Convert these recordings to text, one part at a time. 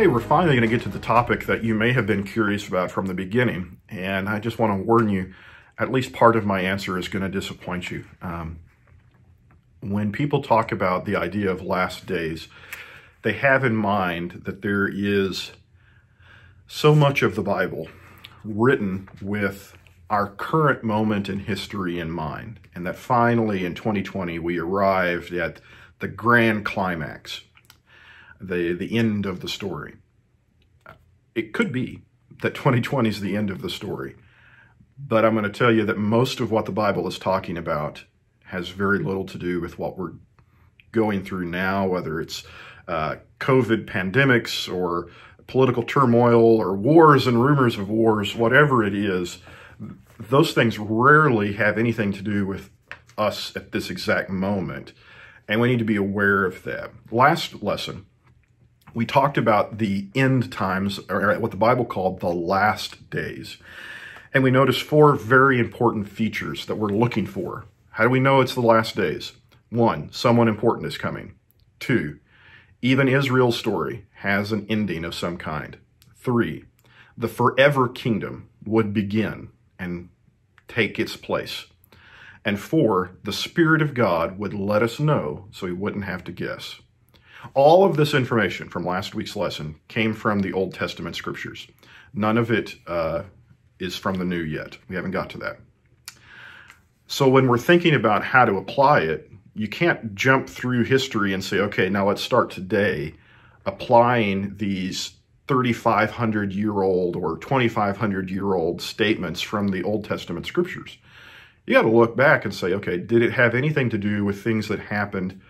today we're finally going to get to the topic that you may have been curious about from the beginning. And I just want to warn you, at least part of my answer is going to disappoint you. Um, when people talk about the idea of last days, they have in mind that there is so much of the Bible written with our current moment in history in mind, and that finally in 2020 we arrived at the grand climax the, the end of the story. It could be that 2020 is the end of the story, but I'm going to tell you that most of what the Bible is talking about has very little to do with what we're going through now, whether it's uh, COVID pandemics or political turmoil or wars and rumors of wars, whatever it is, those things rarely have anything to do with us at this exact moment. And we need to be aware of that. Last lesson, we talked about the end times, or what the Bible called the last days. And we noticed four very important features that we're looking for. How do we know it's the last days? One, someone important is coming. Two, even Israel's story has an ending of some kind. Three, the forever kingdom would begin and take its place. And four, the Spirit of God would let us know so we wouldn't have to guess. All of this information from last week's lesson came from the Old Testament scriptures. None of it uh, is from the New yet. We haven't got to that. So when we're thinking about how to apply it, you can't jump through history and say, okay, now let's start today applying these 3,500 year old or 2,500 year old statements from the Old Testament scriptures. You got to look back and say, okay, did it have anything to do with things that happened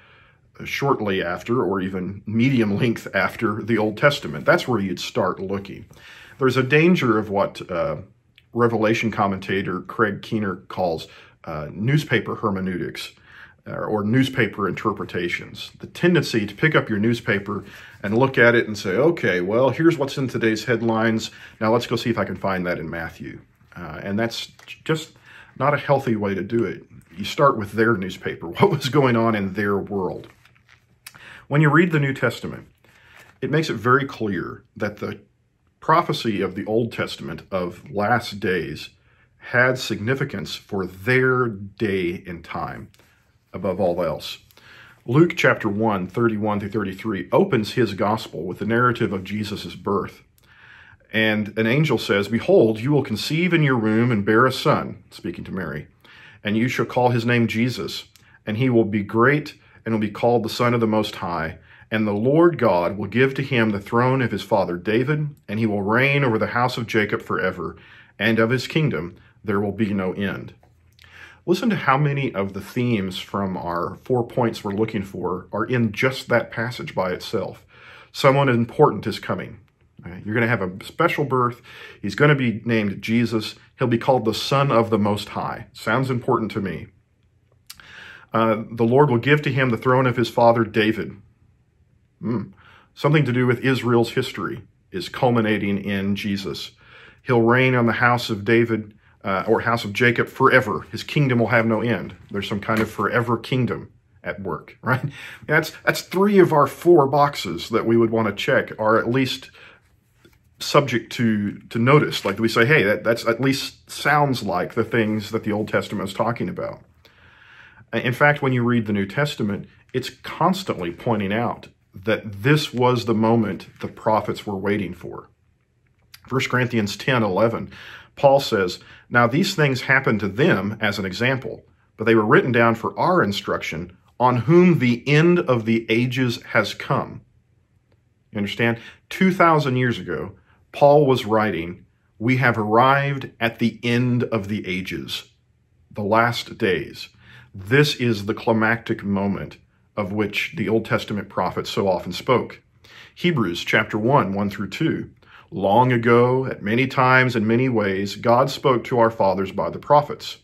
shortly after or even medium length after the Old Testament. That's where you'd start looking. There's a danger of what uh, Revelation commentator Craig Keener calls uh, newspaper hermeneutics uh, or newspaper interpretations. The tendency to pick up your newspaper and look at it and say, okay, well, here's what's in today's headlines. Now let's go see if I can find that in Matthew. Uh, and that's just not a healthy way to do it. You start with their newspaper, what was going on in their world. When you read the New Testament, it makes it very clear that the prophecy of the Old Testament of last days had significance for their day and time above all else. Luke chapter 1, 31 through 33 opens his gospel with the narrative of Jesus' birth. And an angel says, Behold, you will conceive in your womb and bear a son, speaking to Mary, and you shall call his name Jesus, and he will be great and will be called the Son of the Most High. And the Lord God will give to him the throne of his father David, and he will reign over the house of Jacob forever, and of his kingdom there will be no end. Listen to how many of the themes from our four points we're looking for are in just that passage by itself. Someone important is coming. You're going to have a special birth. He's going to be named Jesus. He'll be called the Son of the Most High. Sounds important to me. Uh, the Lord will give to him the throne of his father David. Mm. Something to do with Israel's history is culminating in Jesus. He'll reign on the house of David uh, or house of Jacob forever. His kingdom will have no end. There's some kind of forever kingdom at work, right? That's that's three of our four boxes that we would want to check are at least subject to to notice. Like we say, hey, that that's at least sounds like the things that the Old Testament is talking about. In fact, when you read the New Testament, it's constantly pointing out that this was the moment the prophets were waiting for. 1 Corinthians 10 11, Paul says, Now these things happened to them as an example, but they were written down for our instruction, on whom the end of the ages has come. You understand? 2,000 years ago, Paul was writing, We have arrived at the end of the ages, the last days. This is the climactic moment of which the Old Testament prophets so often spoke. Hebrews chapter 1, 1 through 2. Long ago, at many times and many ways, God spoke to our fathers by the prophets.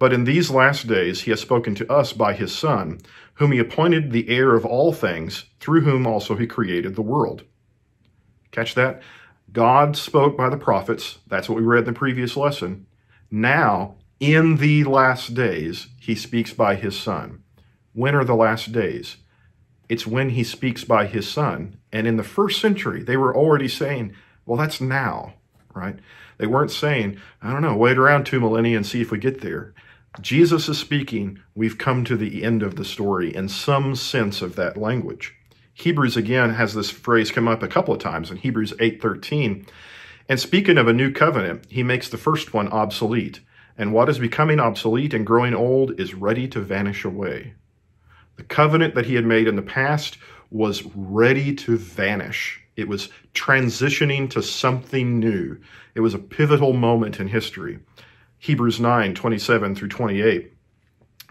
But in these last days he has spoken to us by his Son, whom he appointed the heir of all things, through whom also he created the world. Catch that? God spoke by the prophets. That's what we read in the previous lesson. Now in the last days, he speaks by his son. When are the last days? It's when he speaks by his son. And in the first century, they were already saying, well, that's now, right? They weren't saying, I don't know, wait around two millennia and see if we get there. Jesus is speaking, we've come to the end of the story in some sense of that language. Hebrews again has this phrase come up a couple of times in Hebrews 8:13. And speaking of a new covenant, he makes the first one obsolete and what is becoming obsolete and growing old is ready to vanish away. The covenant that he had made in the past was ready to vanish. It was transitioning to something new. It was a pivotal moment in history. Hebrews 9, 27 through 28.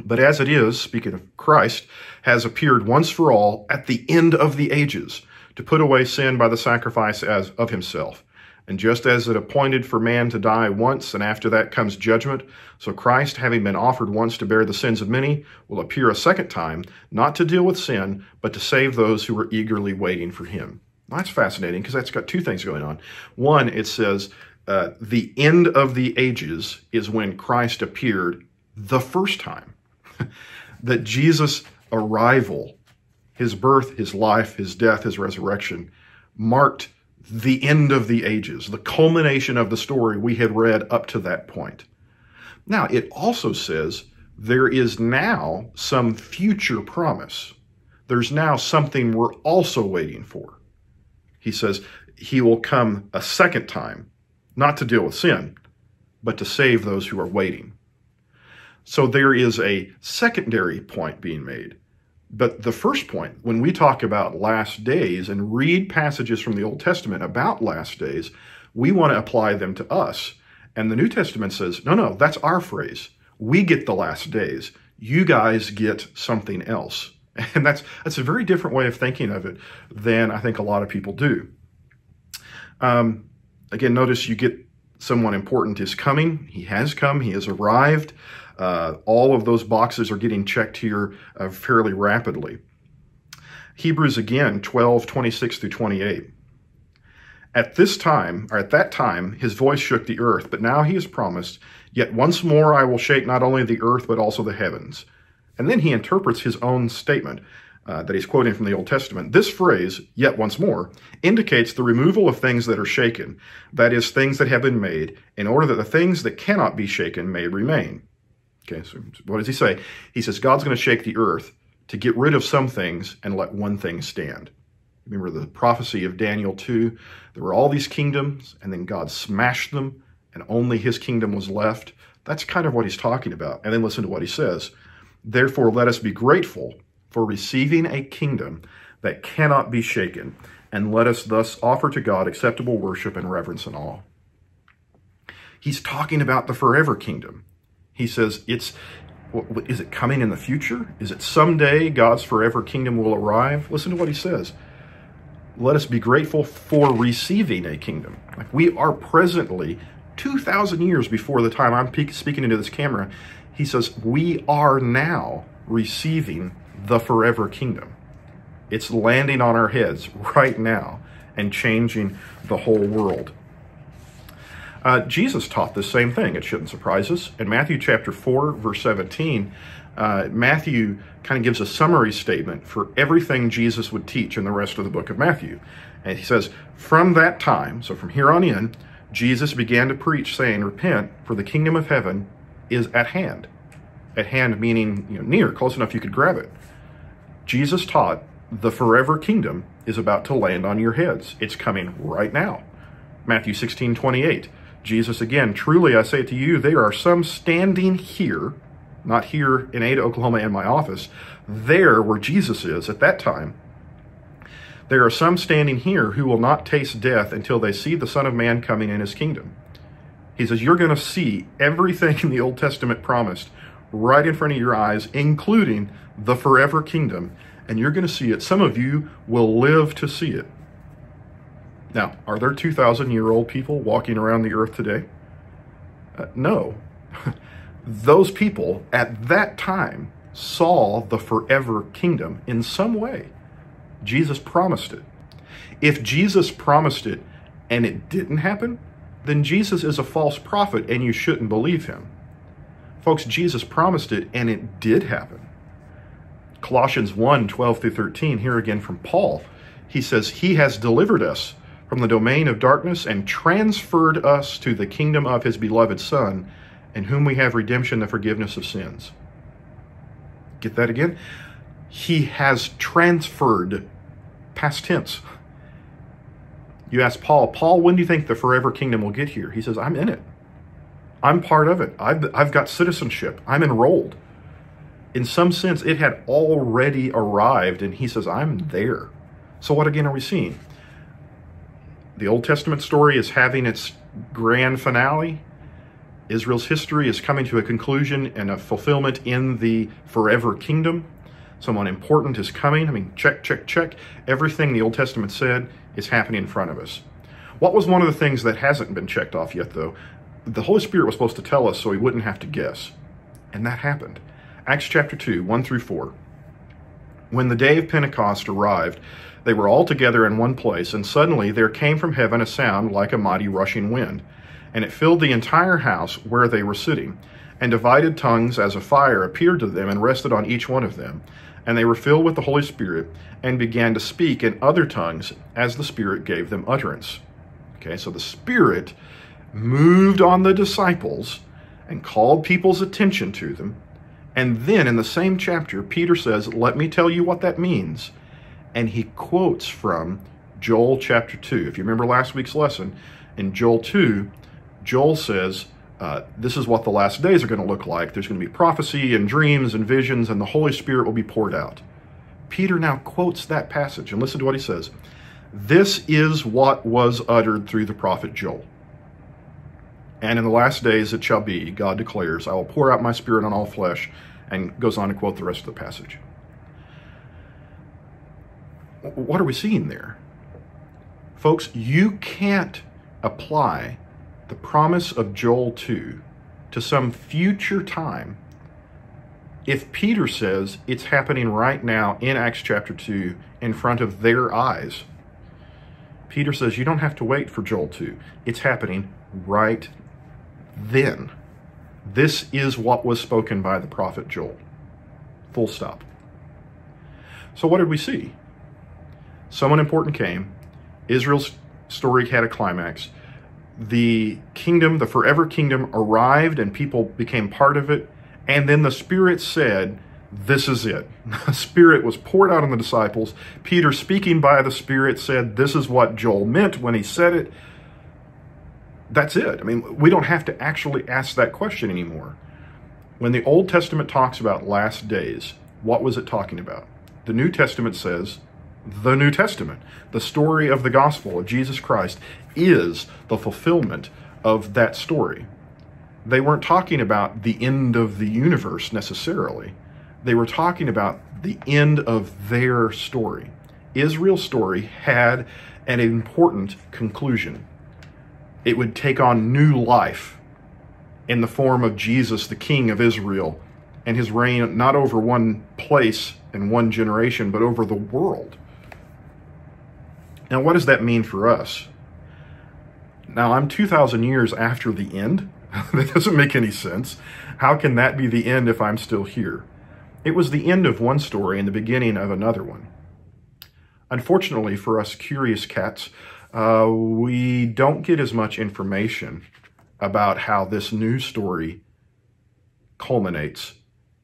But as it is, speaking of Christ, has appeared once for all at the end of the ages to put away sin by the sacrifice as of himself. And just as it appointed for man to die once, and after that comes judgment, so Christ, having been offered once to bear the sins of many, will appear a second time, not to deal with sin, but to save those who are eagerly waiting for him. Well, that's fascinating because that's got two things going on. One, it says uh, the end of the ages is when Christ appeared the first time. that Jesus' arrival, his birth, his life, his death, his resurrection, marked the end of the ages, the culmination of the story we had read up to that point. Now, it also says there is now some future promise. There's now something we're also waiting for. He says he will come a second time, not to deal with sin, but to save those who are waiting. So there is a secondary point being made. But the first point, when we talk about last days and read passages from the Old Testament about last days, we want to apply them to us. And the New Testament says, no, no, that's our phrase. We get the last days. You guys get something else. And that's, that's a very different way of thinking of it than I think a lot of people do. Um, again, notice you get someone important is coming. He has come. He has arrived. Uh, all of those boxes are getting checked here uh, fairly rapidly. Hebrews again, 12, 26 through 28. At this time, or at that time, his voice shook the earth, but now he has promised, Yet once more I will shake not only the earth, but also the heavens. And then he interprets his own statement uh, that he's quoting from the Old Testament. This phrase, yet once more, indicates the removal of things that are shaken, that is, things that have been made, in order that the things that cannot be shaken may remain. Okay, so what does he say? He says God's going to shake the earth to get rid of some things and let one thing stand. Remember the prophecy of Daniel 2? There were all these kingdoms, and then God smashed them, and only his kingdom was left. That's kind of what he's talking about. And then listen to what he says. Therefore, let us be grateful for receiving a kingdom that cannot be shaken, and let us thus offer to God acceptable worship and reverence and awe. He's talking about the forever kingdom. He says, it's, is it coming in the future? Is it someday God's forever kingdom will arrive? Listen to what he says. Let us be grateful for receiving a kingdom. Like we are presently 2,000 years before the time I'm speaking into this camera. He says, we are now receiving the forever kingdom. It's landing on our heads right now and changing the whole world. Uh, Jesus taught the same thing. It shouldn't surprise us. In Matthew chapter 4, verse 17, uh, Matthew kind of gives a summary statement for everything Jesus would teach in the rest of the book of Matthew. And he says, From that time, so from here on in, Jesus began to preach, saying, Repent, for the kingdom of heaven is at hand. At hand meaning you know, near, close enough you could grab it. Jesus taught the forever kingdom is about to land on your heads. It's coming right now. Matthew 16, 28. Jesus again, truly I say to you, there are some standing here, not here in Ada, Oklahoma, in my office, there where Jesus is at that time. There are some standing here who will not taste death until they see the Son of Man coming in his kingdom. He says, You're going to see everything in the Old Testament promised right in front of your eyes, including the forever kingdom, and you're going to see it. Some of you will live to see it. Now, are there 2,000 year old people walking around the earth today? Uh, no. Those people at that time saw the forever kingdom in some way. Jesus promised it. If Jesus promised it and it didn't happen, then Jesus is a false prophet and you shouldn't believe him. Folks, Jesus promised it and it did happen. Colossians 1 12 through 13, here again from Paul, he says, He has delivered us from the domain of darkness and transferred us to the kingdom of his beloved Son, in whom we have redemption, the forgiveness of sins. Get that again? He has transferred, past tense. You ask Paul, Paul, when do you think the forever kingdom will get here? He says, I'm in it. I'm part of it. I've, I've got citizenship. I'm enrolled. In some sense, it had already arrived, and he says, I'm there. So, what again are we seeing? the Old Testament story is having its grand finale. Israel's history is coming to a conclusion and a fulfillment in the forever kingdom. Someone important is coming. I mean, check, check, check. Everything the Old Testament said is happening in front of us. What was one of the things that hasn't been checked off yet, though? The Holy Spirit was supposed to tell us so we wouldn't have to guess. And that happened. Acts chapter 2, 1 through 4. When the day of Pentecost arrived, they were all together in one place, and suddenly there came from heaven a sound like a mighty rushing wind, and it filled the entire house where they were sitting. And divided tongues as a fire appeared to them and rested on each one of them. And they were filled with the Holy Spirit and began to speak in other tongues as the Spirit gave them utterance. Okay, so the Spirit moved on the disciples and called people's attention to them. And then in the same chapter, Peter says, Let me tell you what that means and he quotes from Joel chapter 2. If you remember last week's lesson, in Joel 2, Joel says, uh, This is what the last days are going to look like. There's going to be prophecy and dreams and visions, and the Holy Spirit will be poured out. Peter now quotes that passage, and listen to what he says This is what was uttered through the prophet Joel. And in the last days it shall be, God declares, I will pour out my spirit on all flesh, and goes on to quote the rest of the passage what are we seeing there? Folks, you can't apply the promise of Joel 2 to some future time if Peter says it's happening right now in Acts chapter 2 in front of their eyes. Peter says you don't have to wait for Joel 2. It's happening right then. This is what was spoken by the prophet Joel. Full stop. So what did we see? someone important came. Israel's story had a climax. The kingdom, the forever kingdom, arrived and people became part of it. And then the Spirit said, This is it. The Spirit was poured out on the disciples. Peter, speaking by the Spirit, said, This is what Joel meant when he said it. That's it. I mean, we don't have to actually ask that question anymore. When the Old Testament talks about last days, what was it talking about? The New Testament says the New Testament. The story of the gospel of Jesus Christ is the fulfillment of that story. They weren't talking about the end of the universe necessarily. They were talking about the end of their story. Israel's story had an important conclusion. It would take on new life in the form of Jesus, the King of Israel, and his reign not over one place and one generation, but over the world. Now, what does that mean for us? Now, I'm 2,000 years after the end. that doesn't make any sense. How can that be the end if I'm still here? It was the end of one story and the beginning of another one. Unfortunately for us curious cats, uh, we don't get as much information about how this new story culminates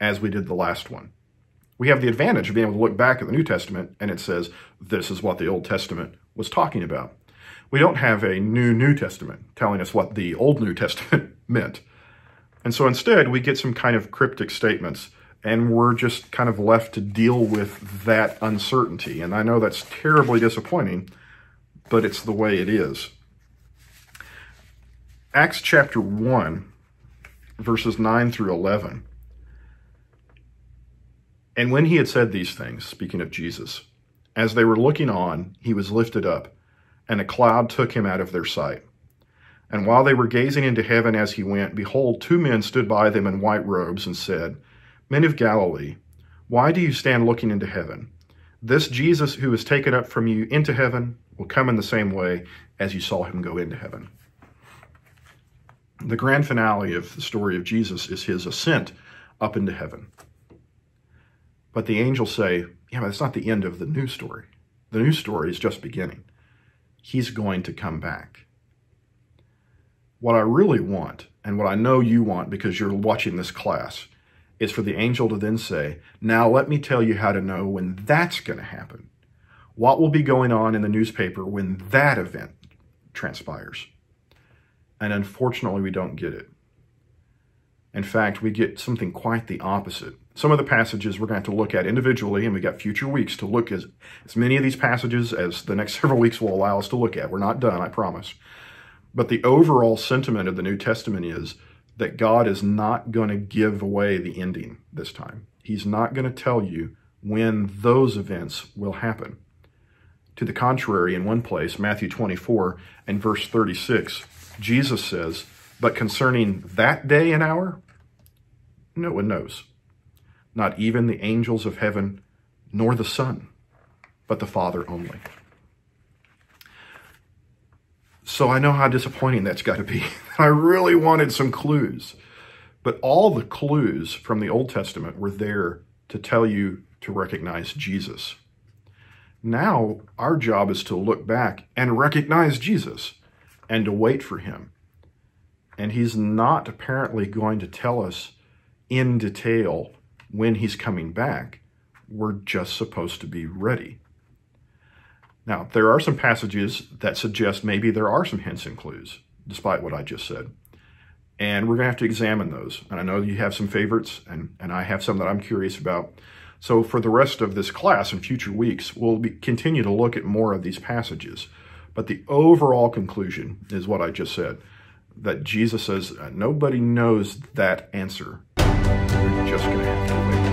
as we did the last one we have the advantage of being able to look back at the New Testament and it says, this is what the Old Testament was talking about. We don't have a new New Testament telling us what the Old New Testament meant. And so instead, we get some kind of cryptic statements, and we're just kind of left to deal with that uncertainty. And I know that's terribly disappointing, but it's the way it is. Acts chapter 1, verses 9 through 11 and when he had said these things, speaking of Jesus, as they were looking on, he was lifted up, and a cloud took him out of their sight. And while they were gazing into heaven as he went, behold, two men stood by them in white robes and said, Men of Galilee, why do you stand looking into heaven? This Jesus who is taken up from you into heaven will come in the same way as you saw him go into heaven. The grand finale of the story of Jesus is his ascent up into heaven. But the angels say, yeah, but it's not the end of the new story. The new story is just beginning. He's going to come back. What I really want, and what I know you want because you're watching this class, is for the angel to then say, now let me tell you how to know when that's going to happen. What will be going on in the newspaper when that event transpires? And unfortunately, we don't get it. In fact, we get something quite the opposite some of the passages we're going to have to look at individually, and we've got future weeks to look as, as many of these passages as the next several weeks will allow us to look at. We're not done, I promise. But the overall sentiment of the New Testament is that God is not going to give away the ending this time. He's not going to tell you when those events will happen. To the contrary, in one place, Matthew 24 and verse 36, Jesus says, But concerning that day and hour, no one knows not even the angels of heaven, nor the Son, but the Father only. So I know how disappointing that's got to be. I really wanted some clues. But all the clues from the Old Testament were there to tell you to recognize Jesus. Now, our job is to look back and recognize Jesus and to wait for him. And he's not apparently going to tell us in detail when he's coming back, we're just supposed to be ready. Now, there are some passages that suggest maybe there are some hints and clues, despite what I just said. And we're going to have to examine those. And I know you have some favorites, and, and I have some that I'm curious about. So for the rest of this class and future weeks, we'll be, continue to look at more of these passages. But the overall conclusion is what I just said, that Jesus says, nobody knows that answer we're just going to have to wait.